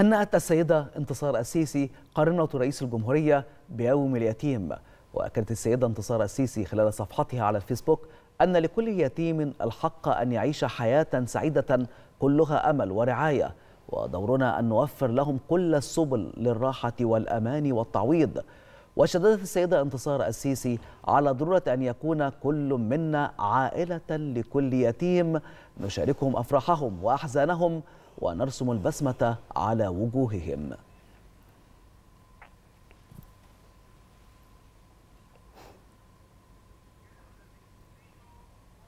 هنأت السيدة انتصار السيسي قرنة رئيس الجمهورية بيوم اليتيم وأكدت السيدة انتصار السيسي خلال صفحتها على الفيسبوك أن لكل يتيم الحق أن يعيش حياة سعيدة كلها أمل ورعاية ودورنا أن نوفر لهم كل السبل للراحة والأمان والتعويض وشددت السيدة انتصار السيسي على ضرورة أن يكون كل منا عائلة لكل يتيم نشاركهم أفراحهم وأحزانهم ونرسم البسمة على وجوههم